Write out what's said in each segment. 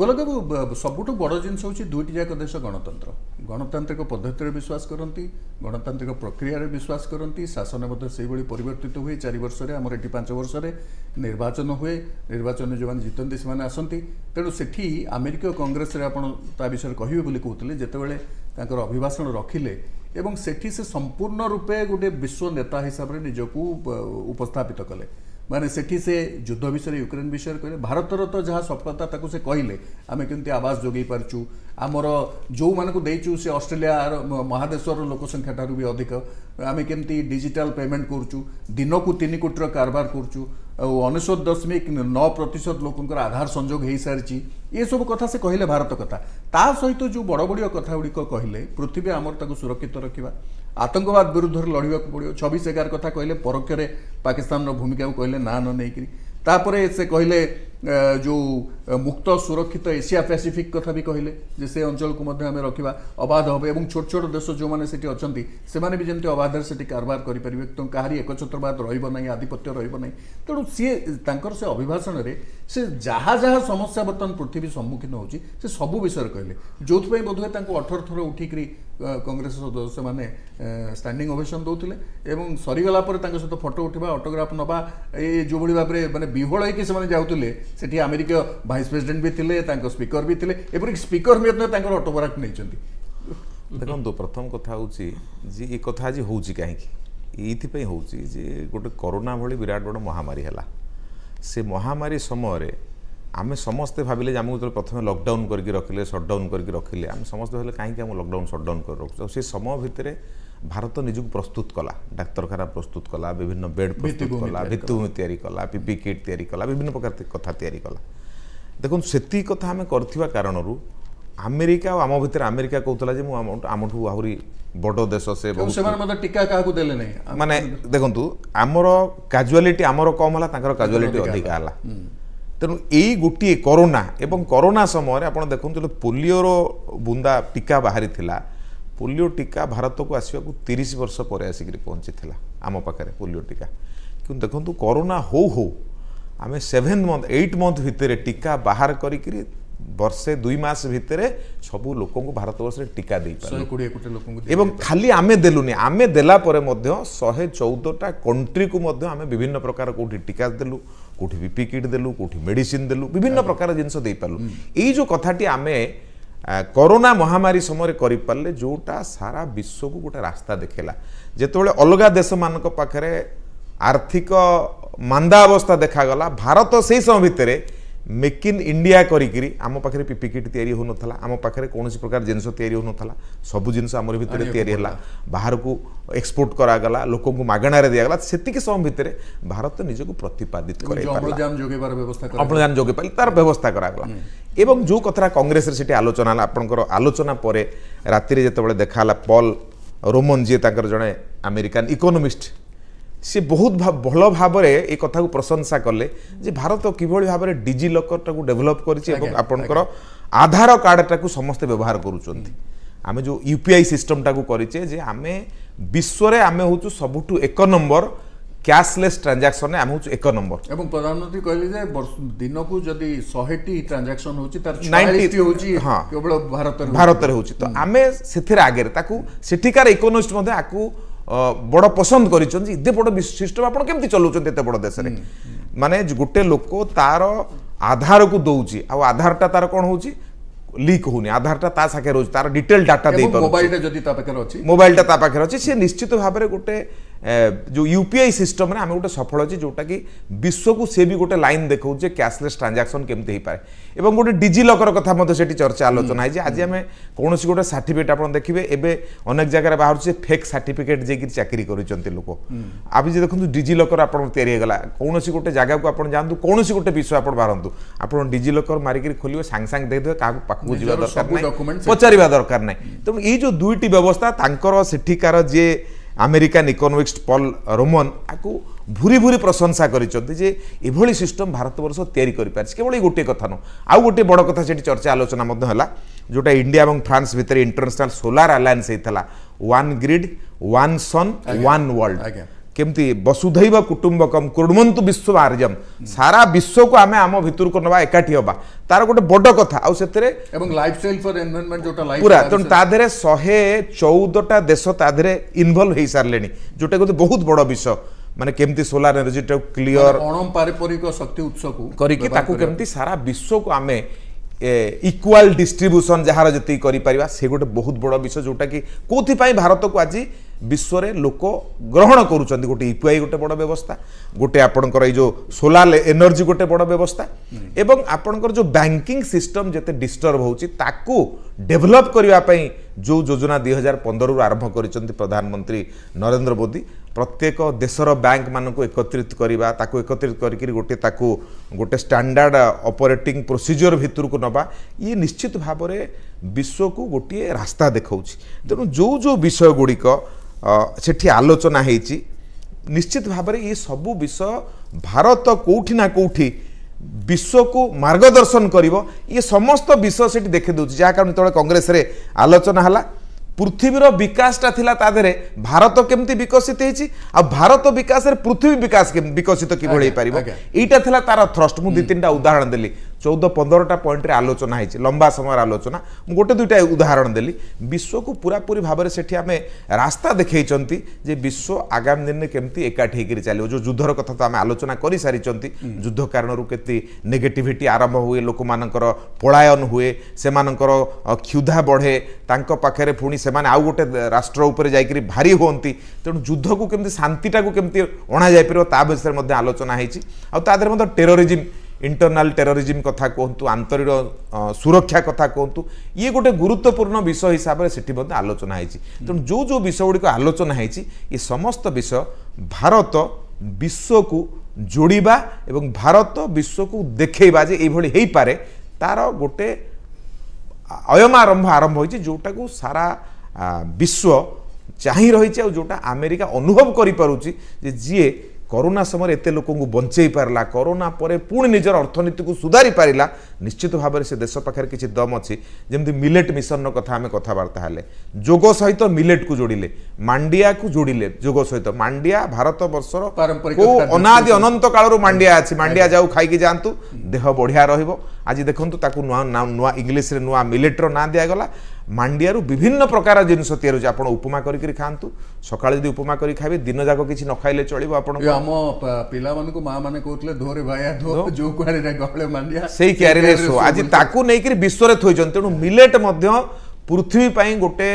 ଗୋଲବାବୁ ସବୁଠୁ ବଡ଼ ଜିନିଷ ହେଉଛି ଦୁଇଟି ଯାକ ଦେଶ ଗଣତନ୍ତ୍ର ଗଣତାନ୍ତ୍ରିକ ପଦ୍ଧତିରେ ବିଶ୍ୱାସ କରନ୍ତି ଗଣତାନ୍ତ୍ରିକ ପ୍ରକ୍ରିୟାରେ ବିଶ୍ୱାସ କରନ୍ତି ଶାସନ ମଧ୍ୟ ସେହିଭଳି ପରିବର୍ତ୍ତିତ ହୁଏ ଚାରି ବର୍ଷରେ ଆମର ଏଠି ପାଞ୍ଚ ବର୍ଷରେ ନିର୍ବାଚନ ହୁଏ ନିର୍ବାଚନରେ ଯେଉଁମାନେ ଜିତନ୍ତି ସେମାନେ ଆସନ୍ତି ତେଣୁ ସେଠି ଆମେରିକୀୟ କଂଗ୍ରେସରେ ଆପଣ ତା ବିଷୟରେ କହିବେ ବୋଲି କହୁଥିଲେ ଯେତେବେଳେ ତାଙ୍କର ଅଭିଭାଷଣ ରଖିଲେ ଏବଂ ସେଠି ସେ ସମ୍ପୂର୍ଣ୍ଣ ରୂପେ ଗୋଟିଏ ବିଶ୍ୱ ନେତା ହିସାବରେ ନିଜକୁ ଉପସ୍ଥାପିତ କଲେ ମାନେ ସେଠି ସେ ଯୁଦ୍ଧ ବିଷୟରେ ୟୁକ୍ରେନ୍ ବିଷୟରେ କହିଲେ ଭାରତର ତ ଯାହା ସଫଳତା ତାକୁ ସେ କହିଲେ ଆମେ କେମିତି ଆବାସ ଯୋଗାଇ ପାରୁଛୁ ଆମର ଯେଉଁମାନଙ୍କୁ ଦେଇଛୁ ସେ ଅଷ୍ଟ୍ରେଲିଆର ମହାଦେଶର ଲୋକ ସଂଖ୍ୟାଠାରୁ ବି ଅଧିକ ଆମେ କେମିତି ଡିଜିଟାଲ୍ ପେମେଣ୍ଟ କରୁଛୁ ଦିନକୁ ତିନି କୋଟିର କାରବାର କରୁଛୁ ଆଉ ଅନେଶ୍ୱତ ଦଶମିକ ନଅ ପ୍ରତିଶତ ଲୋକଙ୍କର ଆଧାର ସଂଯୋଗ ହୋଇସାରିଛି ଏସବୁ କଥା ସେ କହିଲେ ଭାରତ କଥା ତା ସହିତ ଯେଉଁ ବଡ଼ ବଡ଼ିଆ କଥା ଗୁଡ଼ିକ କହିଲେ ପୃଥିବୀ ଆମର ତାକୁ ସୁରକ୍ଷିତ ରଖିବା ଆତଙ୍କବାଦ ବିରୁଦ୍ଧରେ ଲଢ଼ିବାକୁ ପଡ଼ିବ ଛବିଶ ଏଗାର କଥା କହିଲେ ପରୋକ୍ଷରେ ପାକିସ୍ତାନର ଭୂମିକାକୁ କହିଲେ ନାଁ ନ ନେଇକିରି ତାପରେ ସେ କହିଲେ ଯେଉଁ মুক্ত সুরক্ষিত এশিয়া প্যাসিফিক কথা বি কহিলে যে সে অঞ্চলকু মধ্যে আমি রাখবা অবাধ হবে এবং ছোট ছোট দেশ যে সেটি অনেক সে যেমনি অবাধরে সেটি কারবার করে পারবে তেমন কাহি একচ্ছত্রবাদ রহব না আধিপত্য রহব না তেমন সি তাঁর সে অভিভাষণের সে যা যা সমস্যা বর্তমান পৃথিবী সম্মুখীন হচ্ছে সে সবু বিষয়ে কহিলে যেপাই বোধহয় তাঁকু অঠর থর উঠিকি কংগ্রেস সদস্য মানে স্ট্যান্ডিং ওভেসন দৌলে এবং সরিগলা পরে তাঁর সহ ফটো উঠবা অটোগ্রাফ নেওয়া এই যেভাবে ভাবে মানে বিহোল হয়েকি সে যাওলে সেটি আমেরিকা ଭାଇସ୍ ପ୍ରେସିଡେଣ୍ଟ ବି ଥିଲେ ତାଙ୍କ ସ୍ପିକର ବି ଥିଲେ ଏପରିକି ସ୍ପିକର ମଧ୍ୟ ତାଙ୍କର ଅଟୋବରାକ୍ ନେଇଛନ୍ତି ଦେଖନ୍ତୁ ପ୍ରଥମ କଥା ହେଉଛି ଯେ ଏ କଥା ଆଜି ହେଉଛି କାହିଁକି ଏଇଥିପାଇଁ ହେଉଛି ଯେ ଗୋଟେ କରୋନା ଭଳି ବିରାଟ ବଡ଼ ମହାମାରୀ ହେଲା ସେ ମହାମାରୀ ସମୟରେ ଆମେ ସମସ୍ତେ ଭାବିଲେ ଯେ ଆମକୁ ଯେତେବେଳେ ପ୍ରଥମେ ଲକଡାଉନ୍ କରିକି ରଖିଲେ ସଟ୍ଡାଉନ୍ କରିକି ରଖିଲେ ଆମେ ସମସ୍ତେ ଭାବିଲେ କାହିଁକି ଆମ ଲକଡାଉନ୍ ସଟ୍ଡାଉନ୍ କରି ରଖୁଛୁ ଆଉ ସେ ସମୟ ଭିତରେ ଭାରତ ନିଜକୁ ପ୍ରସ୍ତୁତ କଲା ଡାକ୍ତରଖାନା ପ୍ରସ୍ତୁତ କଲା ବିଭିନ୍ନ ବେଡ୍ ପ୍ରସ୍ତୁତ କଲା ଭିତ୍ତିଭୂମି ତିଆରି କଲା ପିପି କିଟ୍ ତିଆରି କଲା ବିଭିନ୍ନ ପ୍ରକାର କଥା ତିଆରି କଲା ଦେଖନ୍ତୁ ସେତିକି କଥା ଆମେ କରିଥିବା କାରଣରୁ ଆମେରିକା ଆଉ ଆମ ଭିତରେ ଆମେରିକା କହୁଥିଲା ଯେ ମୁଁ ଆମଠୁ ଆହୁରି ବଡ଼ ଦେଶ ସେ ସେମାନେ ମଧ୍ୟ ଟିକା କାହାକୁ ଦେଲେ ନାହିଁ ମାନେ ଦେଖନ୍ତୁ ଆମର କାଜୁଆଲିଟି ଆମର କମ୍ ହେଲା ତାଙ୍କର କାଜୁଆଲିଟି ଅଧିକା ହେଲା ତେଣୁ ଏଇ ଗୋଟିଏ କରୋନା ଏବଂ କରୋନା ସମୟରେ ଆପଣ ଦେଖନ୍ତୁ ଯେଉଁ ପୋଲିଓର ବୁନ୍ଦା ଟୀକା ବାହାରିଥିଲା ପୋଲିଓ ଟୀକା ଭାରତକୁ ଆସିବାକୁ ତିରିଶ ବର୍ଷ ପରେ ଆସିକରି ପହଞ୍ଚିଥିଲା ଆମ ପାଖରେ ପୋଲିଓ ଟୀକା କିନ୍ତୁ ଦେଖନ୍ତୁ କରୋନା ହଉ ହଉ ଆମେ ସେଭେନ୍ ମନ୍ଥ ଏଇଟ୍ ମନ୍ଥ ଭିତରେ ଟୀକା ବାହାର କରିକିରି ବର୍ଷେ ଦୁଇ ମାସ ଭିତରେ ସବୁ ଲୋକଙ୍କୁ ଭାରତବର୍ଷରେ ଟୀକା ଦେଇପାରିଲୁ ଏବଂ ଖାଲି ଆମେ ଦେଲୁନି ଆମେ ଦେଲା ପରେ ମଧ୍ୟ ଶହେ ଚଉଦଟା କଣ୍ଟ୍ରିକୁ ମଧ୍ୟ ଆମେ ବିଭିନ୍ନ ପ୍ରକାର କେଉଁଠି ଟୀକା ଦେଲୁ କେଉଁଠି ବିପି କିଟ୍ ଦେଲୁ କେଉଁଠି ମେଡ଼ିସିନ୍ ଦେଲୁ ବିଭିନ୍ନ ପ୍ରକାର ଜିନିଷ ଦେଇପାରିଲୁ ଏଇ ଯେଉଁ କଥାଟି ଆମେ କରୋନା ମହାମାରୀ ସମୟରେ କରିପାରିଲେ ଯେଉଁଟା ସାରା ବିଶ୍ୱକୁ ଗୋଟେ ରାସ୍ତା ଦେଖେଇଲା ଯେତେବେଳେ ଅଲଗା ଦେଶମାନଙ୍କ ପାଖରେ ଆର୍ଥିକ ମାନ୍ଦା ଅବସ୍ଥା ଦେଖାଗଲା ଭାରତ ସେହି ସମୟ ଭିତରେ ମେକ୍ ଇନ୍ ଇଣ୍ଡିଆ କରିକିରି ଆମ ପାଖରେ ପିପି କିଟ୍ ତିଆରି ହେଉନଥିଲା ଆମ ପାଖରେ କୌଣସି ପ୍ରକାର ଜିନିଷ ତିଆରି ହେଉନଥିଲା ସବୁ ଜିନିଷ ଆମରି ଭିତରେ ତିଆରି ହେଲା ବାହାରକୁ ଏକ୍ସପୋର୍ଟ କରାଗଲା ଲୋକଙ୍କୁ ମାଗଣାରେ ଦିଆଗଲା ସେତିକି ସମୟ ଭିତରେ ଭାରତ ନିଜକୁ ପ୍ରତିପାଦିତ ଅମ୍ଳଜାନ ଯୋଗାଇ ପାରିଲା ତାର ବ୍ୟବସ୍ଥା କରାଗଲା ଏବଂ ଯେଉଁ କଥାଟା କଂଗ୍ରେସରେ ସେଠି ଆଲୋଚନା ହେଲା ଆପଣଙ୍କର ଆଲୋଚନା ପରେ ରାତିରେ ଯେତେବେଳେ ଦେଖା ହେଲା ପଲ୍ ରୋମନ୍ ଯିଏ ତାଙ୍କର ଜଣେ ଆମେରିକାନ୍ ଇକୋନୋମିଷ୍ଟ সে বহুত ভাল ভাবে এই কথা প্রশংসা কলে যে ভারত কিভাবে ভাবে ডিজি লকরটা ডেভেলপ করেছে এবং আপনার আধার কার্ডটা সমস্তে ব্যবহার করছেন আমি যে ইউপিআই সিস্টমটা করেছে যে আমি বিশ্বরে আমি হচ্ছে সবুঠু এক নম্বর କ୍ୟାସ୍ଲେସ୍ ଟ୍ରାଞ୍ଜାକ୍ସନ୍ରେ ଆମେ ହେଉଛୁ ଏକ ନମ୍ବର ଏବଂ ପ୍ରଧାନମନ୍ତ୍ରୀ କହିଲେ ଯେ ଦିନକୁ ଯଦି ଶହେଟି ଟ୍ରାଞ୍ଜାକ୍ସନ୍ ହେଉଛି ତାର ନାଇଣ୍ଟି ହେଉଛି ହଁ କେବଳ ଭାରତରେ ଭାରତରେ ହେଉଛି ତ ଆମେ ସେଥିରେ ଆଗରେ ତାକୁ ସେଠିକାର ଇକୋନୋମିଷ୍ଟ ମଧ୍ୟ ଆକୁ বড় পছন্দ করছেন এত বড় সিস্টম আপনার কেমতি চলাউছেন এত বড় দেশে মানে গোটে লোক তার আধারকু দৌছি আধারটা তার কোণ হচ্ছে লিক হোনি আধারটা তা সাথে রয়েছে তার ডিটেল ডাটা দিয়ে মোবাইলটা যদি তা পাখে অছি মোবাইলটা তা পাখে অছি সে নিশ্চিত ভাবে গোটে जो यू पी आई सिस्टम आम गोटे सफल अच्छे जोटा कि विश्व को सी भी गोटे लाइन देखो जे कैशलेस ट्रांजाक्शन केमती हो पाए एवं गोटे डिजिलकर कथा मत से चर्चा आलोचना है आज आम कौन गोटे सार्टिफिकेट आप देखिए एवं अनेक जगह बाहर से फेक सार्टिफिकेट जे चाकरी कर लोक आज देखो डिजिलकर आप या कौन गोटे जगह को आप जातु कौन गोटे विषय आप बाहर आप डिजिलकर मारिक खोलिए सांगे सांगे देदेवे क्या पाखक जा दरकार ना पचार दरकार ना तेणु ये जो दुईट व्यवस्था सेठिकार जी ଆମେରିକାନ୍ ଇକୋନୋମିକ୍ସ ପଲ୍ ରୋମନ୍ ଆକୁ ଭୁରି ଭୁରି ପ୍ରଶଂସା କରିଛନ୍ତି ଯେ ଏଭଳି ସିଷ୍ଟମ୍ ଭାରତବର୍ଷ ତିଆରି କରିପାରିଛି କେବଳ ଏଇ ଗୋଟିଏ କଥା ନୁହଁ ଆଉ ଗୋଟିଏ ବଡ଼ କଥା ସେଠି ଚର୍ଚ୍ଚା ଆଲୋଚନା ମଧ୍ୟ ହେଲା ଯେଉଁଟା ଇଣ୍ଡିଆ ଏବଂ ଫ୍ରାନ୍ସ ଭିତରେ ଇଣ୍ଟରନ୍ୟାସନାଲ୍ ସୋଲାର ଆଲାଏନ୍ସ ହେଇଥିଲା one grid one sun one world କେମିତି ବସୁଧୈବ କୁଟୁମ୍ବକମ୍ କୁର୍ମନ୍ତୁ ବିଶ୍ୱ ଆର୍ଯ୍ୟମ୍ ସାରା ବିଶ୍ୱକୁ ଆମେ ଆମ ଭିତରକୁ ନେବା ଏକାଠି ହେବା ତାର ଗୋଟେ ବଡ଼ କଥା ଆଉ ସେଥିରେ ପୁରା ତେଣୁ ତା ଦେହରେ ଶହେ ଚଉଦଟା ଦେଶ ତା ଦେହରେ ଇନଭଲ୍ଭ ହେଇସାରିଲେଣି ଯେଉଁଟା କିନ୍ତୁ ବହୁତ ବଡ଼ ବିଷୟ ମାନେ କେମିତି ସୋଲାର ଏନର୍ଜିଟାକୁ କ୍ଲିଅର ଅଣପାରିପରିକ ଶକ୍ତି ଉତ୍ସକୁ କରିକି ତାକୁ କେମିତି ସାରା ବିଶ୍ୱକୁ ଆମେ ଇକ୍ୱାଲ୍ ଡିଷ୍ଟ୍ରିବ୍ୟୁସନ୍ ଯାହାର ଯେତିକି କରିପାରିବା ସେ ଗୋଟେ ବହୁତ ବଡ଼ ବିଷୟ ଯେଉଁଟାକି କେଉଁଥିପାଇଁ ଭାରତକୁ ଆଜି ବିଶ୍ୱରେ ଲୋକ ଗ୍ରହଣ କରୁଛନ୍ତି ଗୋଟେ ଇପିଆଇ ଗୋଟେ ବଡ଼ ବ୍ୟବସ୍ଥା ଗୋଟେ ଆପଣଙ୍କର ଏଇ ଯେଉଁ ସୋଲାର ଏନର୍ଜି ଗୋଟେ ବଡ଼ ବ୍ୟବସ୍ଥା ଏବଂ ଆପଣଙ୍କର ଯେଉଁ ବ୍ୟାଙ୍କିଂ ସିଷ୍ଟମ୍ ଯେତେ ଡିଷ୍ଟର୍ବ ହେଉଛି ତାକୁ ଡେଭଲପ୍ କରିବା ପାଇଁ ଯେଉଁ ଯୋଜନା ଦୁଇ ହଜାର ପନ୍ଦରରୁ ଆରମ୍ଭ କରିଛନ୍ତି ପ୍ରଧାନମନ୍ତ୍ରୀ ନରେନ୍ଦ୍ର ମୋଦି ପ୍ରତ୍ୟେକ ଦେଶର ବ୍ୟାଙ୍କମାନଙ୍କୁ ଏକତ୍ରିତ କରିବା ତାକୁ ଏକତ୍ରିତ କରିକିରି ଗୋଟେ ତାକୁ ଗୋଟେ ଷ୍ଟାଣ୍ଡାର୍ଡ଼ ଅପରେଟିଂ ପ୍ରୋସିଜିଓର ଭିତରକୁ ନେବା ଇଏ ନିଶ୍ଚିତ ଭାବରେ ବିଶ୍ୱକୁ ଗୋଟିଏ ରାସ୍ତା ଦେଖାଉଛି ତେଣୁ ଯେଉଁ ଯେଉଁ ବିଷୟଗୁଡ଼ିକ ସେଠି ଆଲୋଚନା ହେଇଛି ନିଶ୍ଚିତ ଭାବରେ ଏ ସବୁ ବିଷୟ ଭାରତ କେଉଁଠି ନା କେଉଁଠି ବିଶ୍ୱକୁ ମାର୍ଗଦର୍ଶନ କରିବ ଇଏ ସମସ୍ତ ବିଷୟ ସେଠି ଦେଖେଇଦେଉଛି ଯାହା କାରଣ ଯେତେବେଳେ କଂଗ୍ରେସରେ ଆଲୋଚନା ହେଲା ପୃଥିବୀର ବିକାଶଟା ଥିଲା ତା ଦେହରେ ଭାରତ କେମିତି ବିକଶିତ ହେଇଛି ଆଉ ଭାରତ ବିକାଶରେ ପୃଥିବୀ ବିକାଶ ବିକଶିତ କିଭଳି ହେଇପାରିବ ଏଇଟା ଥିଲା ତାର ଥ୍ରଷ୍ଟ ମୁଁ ଦୁଇ ତିନିଟା ଉଦାହରଣ ଦେଲି চৌদ পনেরোটা পয়েন্টে আলোচনা হয়েছে লম্বা সময়ের আলোচনা মু গোটে দুইটা উদাহরণ দেলি বিশ্বকু পুরাপুরি ভাবে সেটি আমি রাস্তা দেখাইছেন যে বিশ্ব আগামী দিনে কেমতি একাঠি হয়ে চাল যে যুদ্ধর কথা তো আমি আলোচনা করে সারি যুদ্ধ কারণর কেতে নেগেটিভিটি আরম্ভ হুয়ে লোক পলায়ন হুয়ে সে ক্ষুধা বঢ়ে তাঙ্ক পাখে পুঁ সে আউ গোটে রাষ্ট্র উপরে যাই ভারি হুম তেমন যুদ্ধকু কেমতি শান্তিটা কেমতি অণা যাইপার তা বিষয়ে আলোচনা হয়েছে আ তা দেহে টেরোরিজম ଇଣ୍ଟରନାଲ୍ ଟେରୋରିଜିମ୍ କଥା କୁହନ୍ତୁ ଆନ୍ତରିକ ସୁରକ୍ଷା କଥା କୁହନ୍ତୁ ଇଏ ଗୋଟେ ଗୁରୁତ୍ୱପୂର୍ଣ୍ଣ ବିଷୟ ହିସାବରେ ସେଠି ମଧ୍ୟ ଆଲୋଚନା ହେଇଛି ତେଣୁ ଯେଉଁ ଯେଉଁ ବିଷୟଗୁଡ଼ିକ ଆଲୋଚନା ହେଇଛି ଏ ସମସ୍ତ ବିଷୟ ଭାରତ ବିଶ୍ୱକୁ ଯୋଡ଼ିବା ଏବଂ ଭାରତ ବିଶ୍ୱକୁ ଦେଖେଇବା ଯେ ଏଇଭଳି ହେଇପାରେ ତା'ର ଗୋଟେ ଅୟମ ଆରମ୍ଭ ଆରମ୍ଭ ହୋଇଛି ଯେଉଁଟାକୁ ସାରା ବିଶ୍ୱ ଚାହିଁ ରହିଛି ଆଉ ଯେଉଁଟା ଆମେରିକା ଅନୁଭବ କରିପାରୁଛି ଯେ ଯିଏ করোনা সময় এত লোক বঞ্চাই পারা করোনা পরে পুঁ নিজের অর্থনীতি সুধারি পারা নিশ্চিত ভাবে সে দেশ পাখে কিছু দম অমি মিলেট মিশন কথা আমি কথাবার্তা হলে যোগ সহিত মিলেট কু যোড়িলে মাণ্ডিয়া কু যোড়িলে যোগ সহিত মাণ্ডিয়া ভারতবর্ষর কেউ অনাদি অনন্ত কালর মাণ্ডিয়া আছে মাণ্ডিয়া যাও খাইকি যাতে দেহ বঢ়িয়া রহব আজ দেখুন তাকে নূয়া নূয়া ইংলিশে নূয়া মিলেটর না দিয়াগলা ମାଣ୍ଡିଆରୁ ବିଭିନ୍ନ ପ୍ରକାର ଜିନିଷ ତିଆରି ହେଉଛି ଆପଣ ଉପମା କରିକି ଖାଆନ୍ତୁ ସକାଳେ ଯଦି ଉପମା କରିକି ଖାଇବେ ଦିନଯାକ କିଛି ନ ଖାଇଲେ ଚଳିବ ଆପଣ ଆମ ପିଲାମାନଙ୍କୁ ମା ମାନେ କହୁଥିଲେ ଧୋରେ ଭାଇଆ ଧୋ ଯୋଉ କୁଆଡ଼ିରେ ଗହଳେ ମାଣ୍ଡିଆ ସେଇ କ୍ୟାରିରେ ସୋ ଆଜି ତାକୁ ନେଇକି ବିଶ୍ୱରେ ଥୋଇଛନ୍ତି ତେଣୁ ମିଲେଟ୍ ମଧ୍ୟ ପୃଥିବୀ ପାଇଁ ଗୋଟେ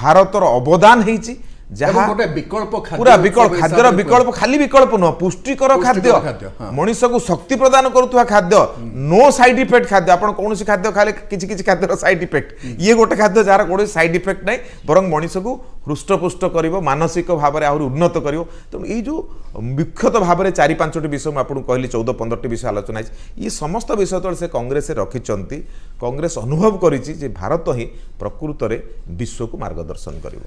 ଭାରତର ଅବଦାନ ହେଇଛି ପୁରା ବିକଳ୍ପ ଖାଦ୍ୟର ବିକଳ୍ପ ଖାଲି ବିକଳ୍ପ ନୁହଁ ପୁଷ୍ଟିକର ଖାଦ୍ୟ ମଣିଷକୁ ଶକ୍ତି ପ୍ରଦାନ କରୁଥିବା ଖାଦ୍ୟ ନୋ ସାଇଡ୍ ଇଫେକ୍ଟ ଖାଦ୍ୟ ଆପଣ କୌଣସି ଖାଦ୍ୟ ଖାଇଲେ କିଛି କିଛି ଖାଦ୍ୟର ସାଇଡ୍ ଇଫେକ୍ଟ ଇଏ ଗୋଟେ ଖାଦ୍ୟ ଯାହାର କୌଣସି ସାଇଡ୍ ଇଫେକ୍ଟ ନାହିଁ ବରଂ ମଣିଷକୁ ହୃଷ୍ଟପୁଷ୍ଟ କରିବ ମାନସିକ ଭାବରେ ଆହୁରି ଉନ୍ନତ କରିବ ତେଣୁ ଏଇ ଯେଉଁ ମୁଖ୍ୟତ ଭାବରେ ଚାରି ପାଞ୍ଚଟି ବିଷୟ ମୁଁ ଆପଣଙ୍କୁ କହିଲି ଚଉଦ ପନ୍ଦରଟି ବିଷୟ ଆଲୋଚନା ହେଇଛି ଇଏ ସମସ୍ତ ବିଷୟ ଯେତେବେଳେ ସେ କଂଗ୍ରେସରେ ରଖିଛନ୍ତି କଂଗ୍ରେସ ଅନୁଭବ କରିଛି ଯେ ଭାରତ ହିଁ ପ୍ରକୃତରେ ବିଶ୍ୱକୁ ମାର୍ଗଦର୍ଶନ କରିବ